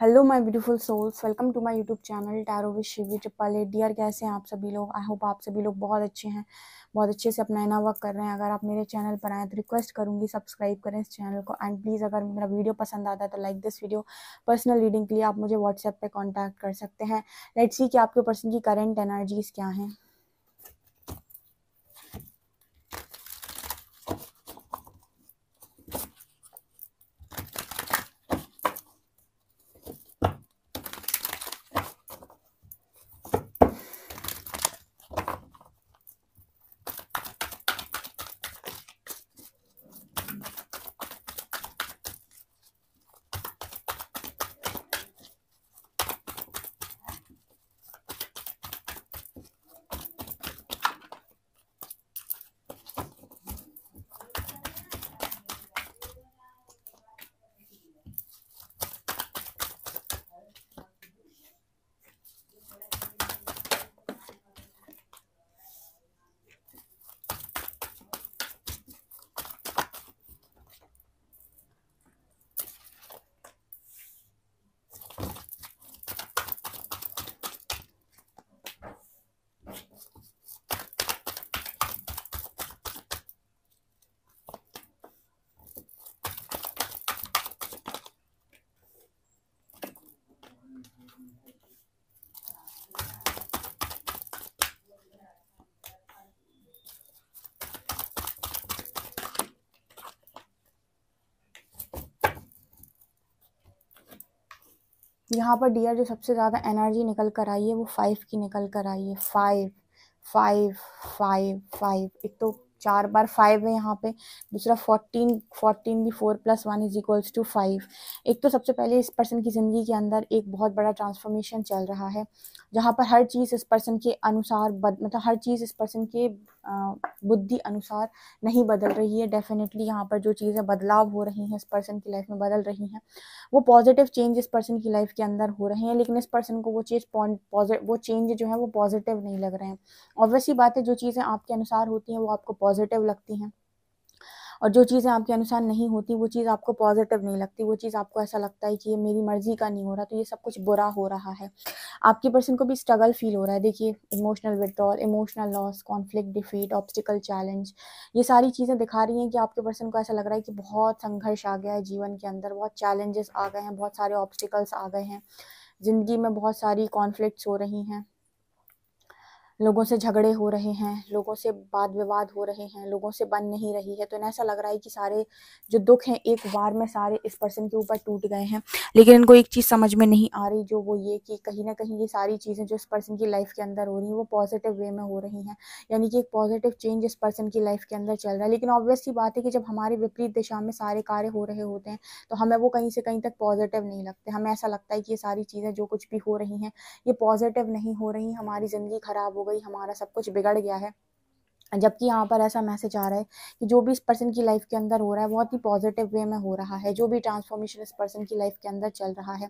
hello my beautiful souls welcome to my YouTube channel tarot wish Shivi Chappale dear कैसे हैं आप सभी लोग आई होप आप सभी लोग बहुत अच्छे हैं बहुत अच्छे से अपना इना वर्क कर रहे हैं अगर आप मेरे चैनल पर आए तो रिक्वेस्ट करूंगी सब्सक्राइब करें इस चैनल को एंड प्लीज़ अगर मेरा वीडियो पसंद आता है तो like this video personal reading के लिए आप मुझे व्हाट्सएप पर कॉन्टैक्ट कर सकते हैं लेट्स सी कि आपके पर्सन की करेंट एनर्जीज़ क्या हैं यहाँ पर डियर जो सबसे ज़्यादा एनर्जी निकल कर आई है वो फाइव की निकल कर आई है फाइव फाइव फाइव फाइव एक तो चार बार फाइव है यहाँ पे दूसरा फोर्टीन फोर्टीन भी four plus one is equals to five एक तो सबसे पहले इस पर्सन की ज़िंदगी के अंदर एक बहुत बड़ा ट्रांसफॉर्मेशन चल रहा है जहाँ पर हर चीज़ इस पर्सन के अनुसार बद मतलब हर चीज़ इस पर्सन के बुद्धि अनुसार नहीं बदल रही है डेफिनेटली यहाँ पर जो चीज़ें बदलाव हो रही हैं इस पर्सन की लाइफ में बदल रही हैं वो पॉजिटिव चेंज इस पर्सन की लाइफ के अंदर हो रहे हैं लेकिन इस पर्सन को वो चीज़ वो चेंज जो है वो पॉजिटिव नहीं लग रहे हैं ऑब्वियसली बात है जो चीज़ें आपके अनुसार होती हैं वो आपको पॉजिटिव लगती हैं और जो चीज़ें आपके अनुसार नहीं होती वो चीज़ आपको पॉजिटिव नहीं लगती वो चीज़ आपको ऐसा लगता है कि ये मेरी मर्ज़ी का नहीं हो रहा तो ये सब कुछ बुरा हो रहा है आपके पर्सन को भी स्ट्रगल फील हो रहा है देखिए emotional withdrawal emotional loss conflict defeat obstacle challenge ये सारी चीज़ें दिखा रही हैं कि आपके पर्सन को ऐसा लग रहा है कि बहुत संघर्ष आ गया है जीवन के अंदर बहुत चैलेंजेस आ गए हैं बहुत सारे ऑब्स्टिकल्स आ गए हैं ज़िंदगी में बहुत सारी कॉन्फ्लिक्ट्स हो रही हैं लोगों से झगड़े हो रहे हैं लोगों से वाद विवाद हो रहे हैं लोगों से बन नहीं रही है तो इन्हें ऐसा लग रहा है कि सारे जो दुख हैं एक बार में सारे इस पर्सन के ऊपर टूट गए हैं लेकिन इनको एक चीज़ समझ में नहीं आ रही जो वो ये कि कहीं ना कहीं ये सारी चीज़ें जो इस पर्सन की लाइफ के अंदर हो रही हैं वो पॉजिटिव वे में हो रही हैं यानी कि एक पॉजिटिव चेंज इस पर्सन की लाइफ के अंदर चल रहा है लेकिन ऑब्वियस बात है कि जब हमारे विपरीत दिशा में सारे कार्य हो रहे होते हैं तो हमें वो कहीं से कहीं तक पॉजिटिव नहीं लगते हमें ऐसा लगता है कि ये सारी चीज़ें जो कुछ भी हो रही हैं ये पॉजिटिव नहीं हो रही हमारी ज़िंदगी ख़राब हो गई हमारा सब कुछ बिगड़ गया है जबकि यहाँ पर ऐसा मैसेज आ रहा है कि जो भी इस पर्सन की लाइफ के अंदर हो रहा है बहुत ही पॉजिटिव वे में हो रहा है जो भी ट्रांसफॉर्मेशन इस पर्सन की लाइफ के अंदर चल रहा है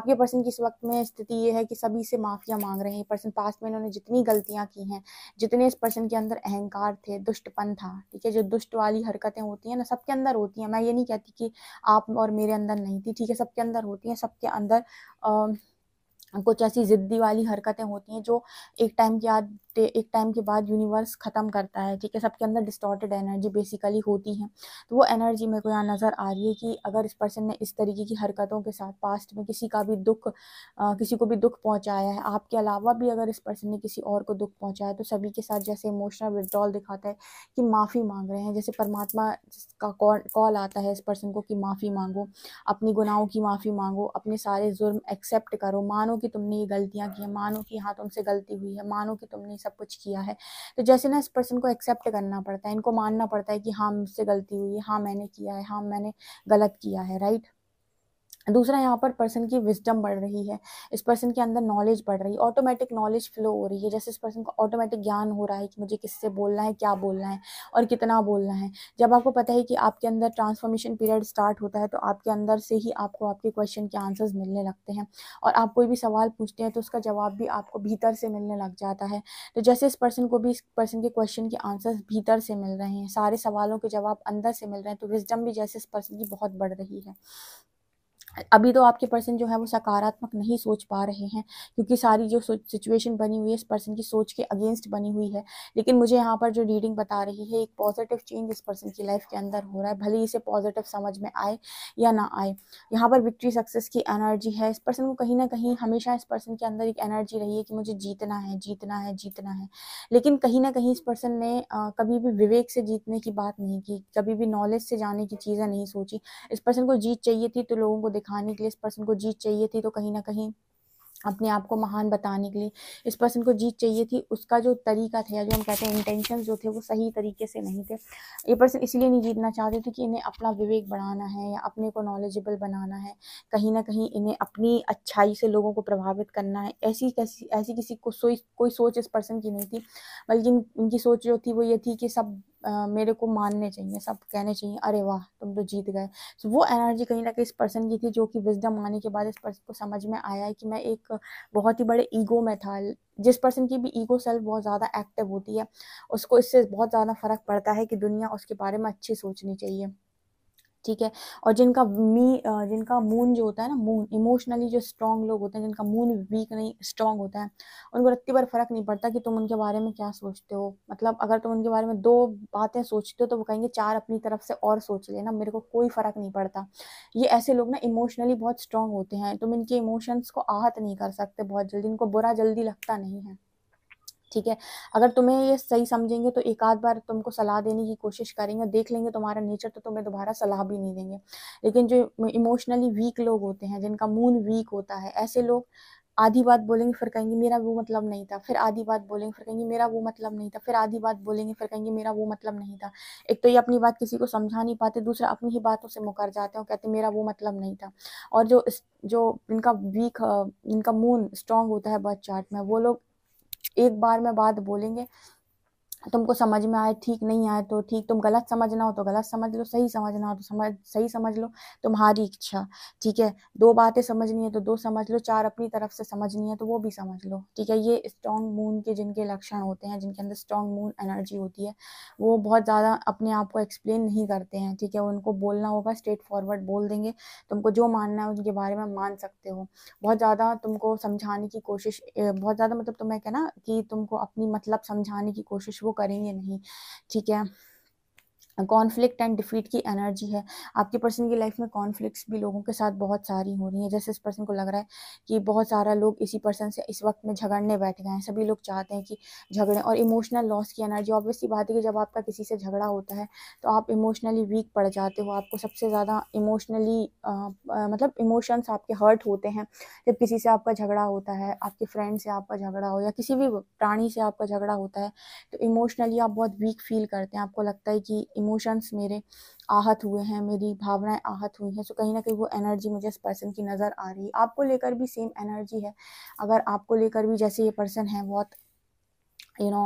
आपके पर्सन की इस वक्त में स्थिति ये है कि सभी से माफ़िया मांग रहे हैं पर्सन पास में इन्होंने जितनी गलतियाँ की हैं जितने इस पर्सन के अंदर अहंकार थे दुष्टपन था ठीक है जो दुष्ट वाली हरकतें होती हैं ना सबके अंदर होती हैं मैं ये नहीं कहती कि आप और मेरे अंदर नहीं थी ठीक है सबके अंदर होती हैं सबके अंदर आ, कुछ ऐसी ज़िद्दी वाली हरकतें होती हैं जो एक टाइम के बाद एक टाइम के बाद यूनिवर्स ख़त्म करता है ठीक है सबके अंदर डिस्टॉर्टेड एनर्जी बेसिकली होती है तो वो एनर्जी मेरे को यहाँ नज़र आ रही है कि अगर इस पर्सन ने इस तरीके की हरकतों के साथ पास्ट में किसी का भी दुख आ, किसी को भी दुख पहुँचाया है आपके अलावा भी अगर इस पर्सन ने किसी और को दुख पहुँचाया तो सभी के साथ जैसे इमोशनल विदड्रॉल दिखाता है कि माफ़ी मांग रहे हैं जैसे परमात्मा का कॉल आता है इस पर्सन को कि माफ़ी मांगो अपनी गुनाहों की माफ़ी मांगो अपने सारे जुर्म एक्सेप्ट करो मानो कि तुमने ये गलतियाँ की हैं मानो कि हाँ तुमसे गलती हुई है मानो कि तुमने सब कुछ किया है तो जैसे ना इस पर्सन को एक्सेप्ट करना पड़ता है इनको मानना पड़ता है कि हाँ मुझसे गलती हुई है हाँ मैंने किया है हाँ मैंने गलत किया है राइट दूसरा यहाँ पर पर्सन की विजडम बढ़ रही है इस पर्सन के अंदर नॉलेज बढ़ रही है ऑटोमेटिक नॉलेज फ्लो हो रही है जैसे इस पर्सन को ऑटोमेटिक ज्ञान हो रहा है कि मुझे किससे बोलना है क्या बोलना है और कितना बोलना है जब आपको पता है कि आपके अंदर ट्रांसफॉर्मेशन पीरियड स्टार्ट होता है तो आपके अंदर से ही आपको आपके क्वेश्चन के आंसर्स मिलने लगते हैं और आप कोई भी सवाल पूछते हैं तो उसका जवाब भी आपको भीतर से मिलने लग जाता है तो जैसे इस पर्सन को भी इस पर्सन के क्वेश्चन के आंसर्स भीतर से मिल रहे हैं सारे सवालों के जवाब अंदर से मिल रहे हैं तो विजडम भी जैसे इस पर्सन की बहुत बढ़ रही है अभी तो आपके पर्सन जो है वो सकारात्मक नहीं सोच पा रहे हैं क्योंकि सारी जो सिचुएशन बनी हुई है इस पर्सन की सोच के अगेंस्ट बनी हुई है लेकिन मुझे यहाँ पर जो रीडिंग बता रही है एक पॉजिटिव चेंज इस पर्सन की लाइफ के अंदर हो रहा है भले ही इसे पॉजिटिव समझ में आए या ना आए यहाँ पर विक्ट्री सक्सेस की एनर्जी है इस पर्सन को कहीं ना कहीं हमेशा इस पर्सन के अंदर एक एनर्जी रही है कि मुझे जीतना है जीतना है जीतना है लेकिन कहीं ना कहीं इस पर्सन ने कभी भी विवेक से जीतने की बात नहीं की कभी भी नॉलेज से जाने की चीज़ें नहीं सोची इस पर्सन को जीत चाहिए थी तो लोगों को दिखाने के लिए इस पर्सन को जीत चाहिए थी तो कहीं ना कहीं अपने आप को महान बताने के लिए इस पर्सन को जीत चाहिए थी उसका जो तरीका था या जो हम कहते हैं इंटेंशन जो थे वो सही तरीके से नहीं थे ये पर्सन इसलिए नहीं जीतना चाहते थे कि इन्हें अपना विवेक बढ़ाना है या अपने को नॉलेजेबल बनाना है कहीं ना कहीं इन्हें अपनी अच्छाई से लोगों को प्रभावित करना है ऐसी कैसी ऐसी किसी को सोई कोई सोच इस पर्सन की नहीं थी बल्कि इनकी सोच जो थी वो ये थी कि सब मेरे को मानने चाहिए सब कहने चाहिए अरे वाह तुम तो जीत गए so, वो एनर्जी कहीं ना कहीं इस पर्सन की थी जो कि विजडम आने के बाद इस पर्सन को समझ में आया है कि मैं एक बहुत ही बड़े ईगो में था जिस पर्सन की भी ईगो सेल्फ बहुत ज़्यादा एक्टिव होती है उसको इससे बहुत ज़्यादा फ़र्क पड़ता है कि दुनिया उसके बारे में अच्छी सोचनी चाहिए ठीक है और जिनका मी जिनका मून जो होता है ना मून इमोशनली जो स्ट्रांग लोग होते हैं जिनका मून वीक नहीं स्ट्रांग होता है उनको रत्ती पर फर्क नहीं पड़ता कि तुम उनके बारे में क्या सोचते हो मतलब अगर तुम उनके बारे में दो बातें सोचते हो तो वो कहेंगे चार अपनी तरफ से और सोच लेना मेरे को कोई फर्क नहीं पड़ता ये ऐसे लोग ना इमोशनली बहुत स्ट्रांग होते हैं तुम इनके इमोशंस को आहत नहीं कर सकते बहुत जल्दी इनको बुरा जल्दी लगता नहीं है ठीक है अगर तुम्हें ये सही समझेंगे तो एक आध बार तुमको सलाह देने की कोशिश करेंगे देख लेंगे तुम्हारा नेचर तो तुम्हें दोबारा सलाह भी नहीं देंगे लेकिन जो इमोशनली वीक लोग होते हैं जिनका मून वीक होता है ऐसे लोग आधी बात बोलेंगे फिर कहेंगे मेरा वो मतलब नहीं था फिर आधी बात बोलेंगे फिर कहेंगे मेरा वो मतलब नहीं था फिर आधी बात बोलेंगे फिर कहेंगे मेरा वो मतलब नहीं था एक तो ये अपनी बात किसी को समझा नहीं पाते दूसरा अपनी ही बातों से मुकर जाते हैं और कहते मेरा वो मतलब नहीं था और जो जो इनका वीक इनका मून स्ट्रांग होता है बर्थ चार्ट में वो लोग एक बार में बात बोलेंगे तुमको समझ में आए ठीक नहीं आए तो ठीक तुम गलत समझना हो तो गलत समझ लो सही समझना हो तो समझ सही समझ लो तुम्हारी इच्छा ठीक है दो बातें समझनी है तो दो समझ लो चार अपनी तरफ से समझनी है तो वो भी समझ लो ठीक है ये स्ट्रॉन्ग मून के जिनके लक्षण होते हैं जिनके अंदर स्ट्रॉन्ग मून एनर्जी होती है वो बहुत ज़्यादा अपने आप को एक्सप्लेन नहीं करते हैं ठीक है उनको बोलना होगा स्ट्रेट फॉरवर्ड बोल देंगे तुमको जो मानना है उनके बारे में मान सकते हो बहुत ज़्यादा तुमको समझाने की कोशिश बहुत ज़्यादा मतलब तुम्हें कहना कि तुमको अपनी मतलब समझाने की कोशिश वो करेंगे नहीं ठीक है कॉन्फ्लिक्ट एंड डिफीट की एनर्जी है आपके पर्सन की लाइफ में कॉन्फ्लिक्ट्स भी लोगों के साथ बहुत सारी हो रही हैं जैसे इस पर्सन को लग रहा है कि बहुत सारा लोग इसी पर्सन से इस वक्त में झगड़ने बैठ गए हैं सभी लोग चाहते हैं कि झगड़ें और इमोशनल लॉस की एनर्जी ऑब्वियसली बात है कि जब आपका किसी से झगड़ा होता है तो आप इमोशनली वीक पड़ जाते हो आपको सबसे ज़्यादा इमोशनली मतलब इमोशंस आपके हर्ट होते हैं जब किसी से आपका झगड़ा होता है आपके फ्रेंड से आपका झगड़ा हो या किसी भी प्राणी से आपका झगड़ा होता है तो इमोशनली आप बहुत वीक फील करते हैं आपको लगता है कि इमोशंस मेरे आहत हुए हैं मेरी भावनाएं आहत हुई हैं सो कहीं ना कहीं वो एनर्जी मुझे इस पर्सन की नज़र आ रही है आपको लेकर भी सेम एनर्जी है अगर आपको लेकर भी जैसे ये पर्सन है बहुत यू नो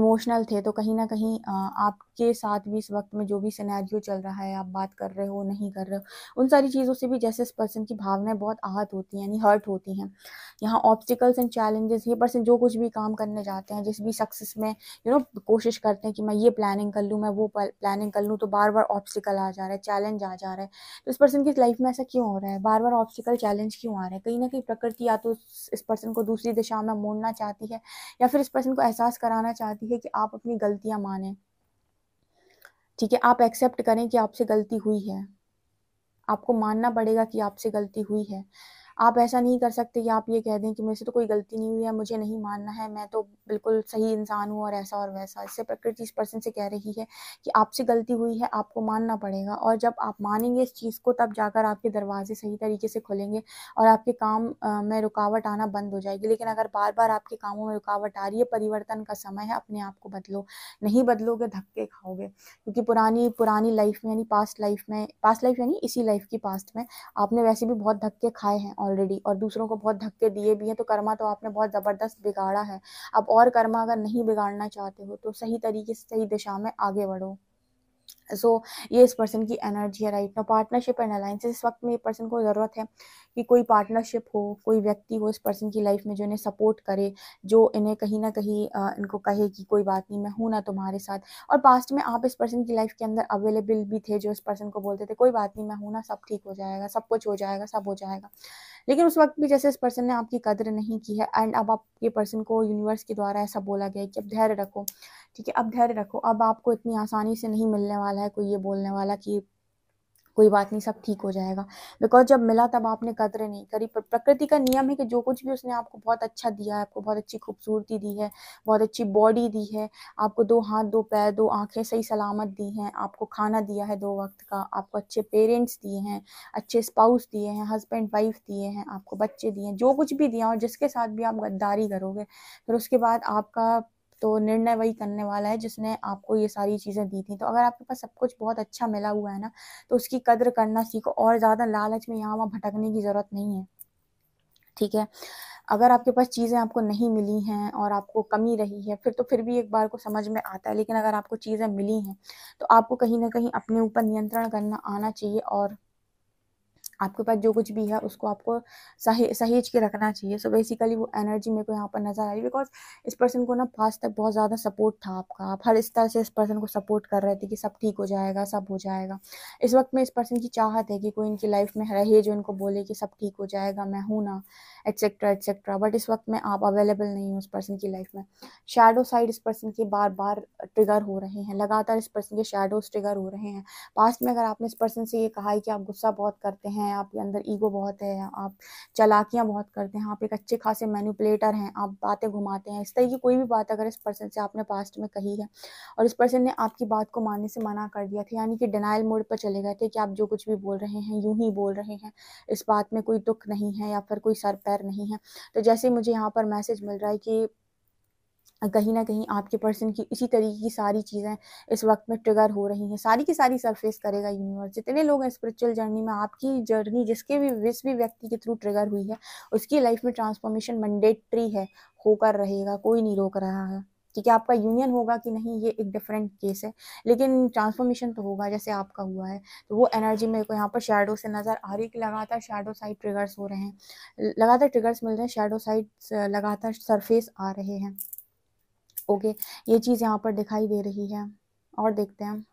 इमोशनल थे तो कहीं ना कहीं uh, आपके साथ भी इस वक्त में जो भी सनेरियो चल रहा है आप बात कर रहे हो नहीं कर रहे हो उन सारी चीज़ों से भी जैसे इस पर्सन की भावनाएं बहुत आहत होती हैं यानी हर्ट होती हैं यहाँ ऑब्स्टिकल्स एंड चैलेंजेस ये पर्सन जो कुछ भी काम करने जाते हैं जिस भी सक्सेस में यू नो कोशिश करते हैं कि मैं ये प्लानिंग कर लूँ मैं वो प्लानिंग कर लूँ तो बार बार ऑब्स्टिकल आ जा रहा है चैलेंज आ जा रहा है तो इस पर्सन की लाइफ में ऐसा क्यों हो रहा है बार बार ऑब्स्टिकल चैलेंज क्यों आ रहा है कहीं ना कहीं प्रकृति या तो इस पर्सन को दूसरी दिशा में मोड़ना चाहती है या फिर इस पर्सन को एहसास कराना चाहती है कि आप अपनी गलतियाँ माने ठीक है आप एक्सेप्ट करें कि आपसे गलती हुई है आपको मानना पड़ेगा कि आपसे गलती हुई है आप ऐसा नहीं कर सकते कि आप ये कह दें कि मेरे से तो कोई गलती नहीं हुई है मुझे नहीं मानना है मैं तो बिल्कुल सही इंसान हूँ और ऐसा और वैसा इससे प्रकृति इस पर्सन से कह रही है कि आपसे गलती हुई है आपको मानना पड़ेगा और जब आप मानेंगे इस चीज़ को तब जाकर आपके दरवाजे सही तरीके से खुलेंगे और आपके काम में रुकावट आना बंद हो जाएगी लेकिन अगर बार बार आपके कामों में रुकावट आ रही है परिवर्तन का समय है अपने आप को बदलो नहीं बदलोगे धक्के खाओगे क्योंकि पुरानी पुरानी लाइफ में यानी पास्ट लाइफ में पास्ट लाइफ यानी इसी लाइफ की पास्ट में आपने वैसे भी बहुत धक्के खाए हैं ऑलरेडी और दूसरों को बहुत धक्के दिए भी हैं तो कर्मा तो आपने बहुत ज़बरदस्त बिगाड़ा है अब और कर्मा अगर नहीं बिगाड़ना चाहते हो तो सही तरीके से सही दिशा में आगे बढ़ो सो so, ये इस पर्सन की एनर्जी है राइट ना पार्टनरशिप एंड अलाइंसेस इस वक्त में ये पर्सन को ज़रूरत है कि कोई पार्टनरशिप हो कोई व्यक्ति हो इस पर्सन की लाइफ में जो इन्हें सपोर्ट करे जो इन्हें कहीं ना कहीं इनको कहे कि कोई बात नहीं मैं हूँ ना तुम्हारे साथ और पास्ट में आप इस पर्सन की लाइफ के अंदर अवेलेबल भी थे जो इस पर्सन को बोलते थे कोई बात नहीं मैं हूँ ना सब ठीक हो जाएगा सब कुछ हो जाएगा सब हो जाएगा लेकिन उस वक्त भी जैसे इस पर्सन ने आपकी कदर नहीं की है एंड अब आपके पर्सन को यूनिवर्स के द्वारा ऐसा बोला गया कि अब धैर्य रखो ठीक है अब धैर्य रखो अब आपको इतनी आसानी से नहीं मिलने वाला है कोई ये बोलने वाला कि कोई बात नहीं सब ठीक हो जाएगा बिकॉज जब मिला तब आपने कदर नहीं करी पर प्रकृति का नियम है कि जो कुछ भी उसने आपको बहुत अच्छा दिया है आपको बहुत अच्छी खूबसूरती दी है बहुत अच्छी बॉडी दी है आपको दो हाथ दो पैर दो आँखें सही सलामत दी हैं आपको खाना दिया है दो वक्त का आपको अच्छे पेरेंट्स दिए हैं अच्छे स्पाउस दिए हैं हस्बैंड वाइफ दिए हैं आपको बच्चे दिए हैं जो कुछ भी दिया और जिसके साथ भी आप गद्दारी करोगे फिर उसके बाद आपका तो निर्णय वही करने वाला है जिसने आपको ये सारी चीज़ें दी थी तो अगर आपके पास सब कुछ बहुत अच्छा मिला हुआ है ना तो उसकी कदर करना सीखो और ज़्यादा लालच में यहाँ वहाँ भटकने की ज़रूरत नहीं है ठीक है अगर आपके पास चीज़ें आपको नहीं मिली हैं और आपको कमी रही है फिर तो फिर भी एक बार को समझ में आता है लेकिन अगर आपको चीज़ें मिली हैं तो आपको कहीं ना कहीं अपने ऊपर नियंत्रण करना आना चाहिए और आपके पास जो कुछ भी है उसको आपको सही सहेज के रखना चाहिए सो so बेसिकली वो एनर्जी मेरे को यहाँ पर नज़र आ रही बिकॉज इस पर्सन को ना पास तक बहुत ज़्यादा सपोर्ट था आपका आप हर इस तरह से इस पर्सन को सपोर्ट कर रहे थे कि सब ठीक हो जाएगा सब हो जाएगा इस वक्त में इस पर्सन की चाहत है कि कोई इनकी लाइफ में रहे जो इनको बोले कि सब ठीक हो जाएगा मैं हूँ ना एक्सेट्रा एक्सेट्रा बट इस वक्त में आप अवेलेबल नहीं हूँ उस पर्सन की लाइफ में शेडो साइड इस पर्सन के बार बार ट्रिगर हो रहे हैं लगातार इस पर्सन के शेडोज ट्रिगर हो रहे हैं पास्ट में अगर आपने इस पर्सन से ये कहा है कि आप गुस्सा बहुत करते हैं आपके अंदर ईगो बहुत है आप चलाकियाँ बहुत करते हैं आप एक अच्छे खासे मैनिपुलेटर हैं आप बातें घुमाते हैं इस तरह की कोई भी बात अगर इस पर्सन से आपने पास्ट में कही है और इस पर्सन ने आपकी बात को मानने से मना कर दिया था यानी कि डिनाइल मोड पर चले गए थे कि आप जो कुछ भी बोल रहे हैं यूं ही बोल रहे हैं इस बात में कोई दुख नहीं है या फिर कोई सर पैर पर नहीं है तो जैसे मुझे यहाँ पर मैसेज मिल रहा है कि कहीं ना कहीं आपके पर्सन की इसी तरीके की सारी चीज़ें इस वक्त में ट्रिगर हो रही हैं सारी की सारी सरफेस करेगा यूनिवर्स जितने लोग हैं स्पिरिचुअल जर्नी में आपकी जर्नी जिसके भी जिस भी व्यक्ति के थ्रू ट्रिगर हुई है उसकी लाइफ में ट्रांसफॉर्मेशन मैंडेटरी है होकर रहेगा कोई नहीं रोक रहा है कि क्या आपका यूनियन होगा कि नहीं ये एक डिफरेंट केस है लेकिन ट्रांसफॉर्मेशन तो होगा जैसे आपका हुआ है तो वो एनर्जी मेरे को यहाँ पर शेडो से नज़र आ रही है कि लगातार शेडो साइड ट्रिगर्स हो रहे हैं लगातार ट्रिगर्स मिल रहे हैं शेडो साइड लगातार सरफेस आ रहे हैं ओके ये चीज़ यहाँ पर दिखाई दे रही है और देखते हैं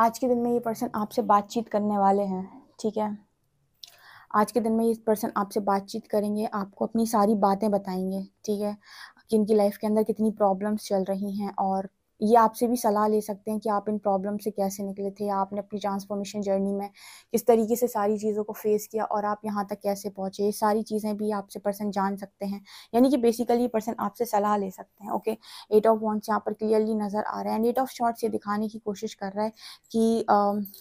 आज के दिन में ये पर्सन आपसे बातचीत करने वाले हैं ठीक है आज के दिन में ये पर्सन आपसे बातचीत करेंगे आपको अपनी सारी बातें बताएंगे ठीक है कि इनकी लाइफ के अंदर कितनी प्रॉब्लम्स चल रही हैं और ये आपसे भी सलाह ले सकते हैं कि आप इन प्रॉब्लम से कैसे निकले थे आपने अपनी ट्रांसफॉर्मेशन जर्नी में किस तरीके से सारी चीज़ों को फेस किया और आप यहाँ तक कैसे पहुँचे ये सारी चीज़ें भी आपसे पर्सन जान सकते हैं यानी कि बेसिकली पर्सन आपसे सलाह ले सकते हैं ओके एट ऑफ वॉन्ट्स यहाँ पर क्लियरली नज़र आ रहा है एंड एट ऑफ शॉर्ट्स ये दिखाने की कोशिश कर रहा है कि uh,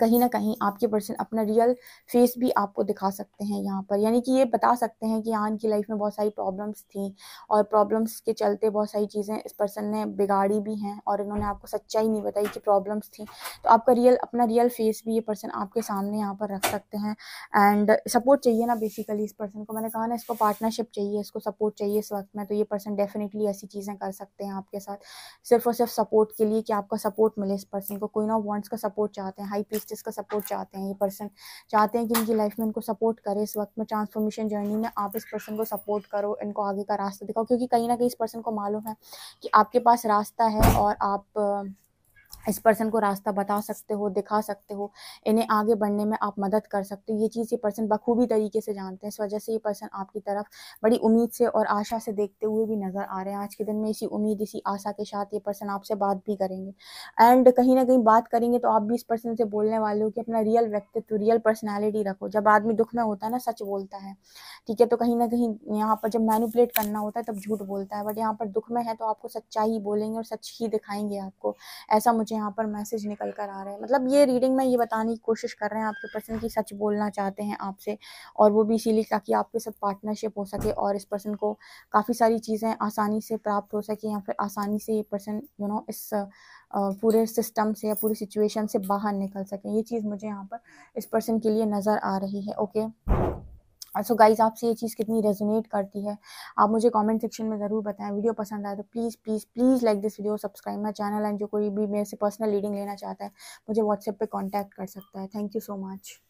कहीं ना कहीं आपके पर्सन अपना रियल फेस भी आपको दिखा सकते हैं यहाँ पर यानी कि ये बता सकते हैं कि यहाँ इनकी लाइफ में बहुत सारी प्रॉब्लम्स थी और प्रॉब्लम्स के चलते बहुत सारी चीज़ें इस पर्सन ने बिगाड़ी भी हैं और इन्होंने आपको सच्चाई नहीं बताई कि प्रॉब्लम्स थी तो आपका रियल अपना रियल फेस भी ये पर्सन आपके सामने यहाँ पर रख सकते हैं एंड सपोर्ट चाहिए ना बेसिकली इस पर्सन को मैंने कहा ना इसको पार्टनरशिप चाहिए इसको सपोर्ट चाहिए इस वक्त में तो ये पर्सन डेफिनेटली ऐसी चीज़ें कर सकते हैं आपके साथ सिर्फ और सिर्फ सपोर्ट के लिए कि आपका सपोर्ट मिले इस पर्सन को कोई ना वॉन्ट्स का सपोर्ट चाहते हैं हाई चीज़ का सपोर्ट चाहते हैं ये पर्सन चाहते हैं कि इनकी लाइफ में इनको सपोर्ट करे इस वक्त में ट्रांसफॉर्मेशन जर्नी में आप इस पर्सन को सपोर्ट करो इनको आगे का रास्ता दिखाओ क्योंकि कहीं ना कहीं इस पर्सन को मालूम है कि आपके पास रास्ता है और आप इस पर्सन को रास्ता बता सकते हो दिखा सकते हो इन्हें आगे बढ़ने में आप मदद कर सकते हो ये चीज़ ये पर्सन बखूबी तरीके से जानते हैं इस वजह से ये पर्सन आपकी तरफ बड़ी उम्मीद से और आशा से देखते हुए भी नज़र आ रहे हैं आज के दिन में इसी उम्मीद इसी आशा के साथ ये पर्सन आपसे बात भी करेंगे एंड कहीं ना कहीं बात करेंगे तो आप भी इस पर्सन से बोलने वाले हो कि अपना रियल व्यक्तित्व रियल पर्सनैलिटी रखो जब आदमी दुख में होता है ना सच बोलता है ठीक है तो कहीं ना कहीं यहाँ पर जब मैनुपलेट करना होता है तब झूठ बोलता है बट यहाँ पर दुख में है तो आपको सच्चाई बोलेंगे और सच ही दिखाएंगे आपको ऐसा मुझे मुझे यहाँ पर मैसेज निकल कर आ रहे हैं मतलब ये रीडिंग में ये बताने की कोशिश कर रहे हैं आपके पर्सन की सच बोलना चाहते हैं आपसे और वो भी इसीलिए ताकि आपके साथ पार्टनरशिप हो सके और इस पर्सन को काफ़ी सारी चीज़ें आसानी से प्राप्त हो सके या फिर आसानी से ये पर्सन यू नो इस पूरे सिस्टम से या पूरी सिचुएशन से बाहर निकल सके ये चीज़ मुझे यहाँ पर इस पर्सन के लिए नज़र आ रही है ओके सो गाइज आपसे ये चीज़ कितनी रेजोनेट करती है आप मुझे कमेंट सेक्शन में ज़रूर बताएं वीडियो पसंद आए तो please please please like this video subscribe my channel and जो कोई भी मेरे से पर्सनल रीडिंग लेना चाहता है मुझे व्हाट्सएप पे कॉन्टैक्ट कर सकता है थैंक यू सो मच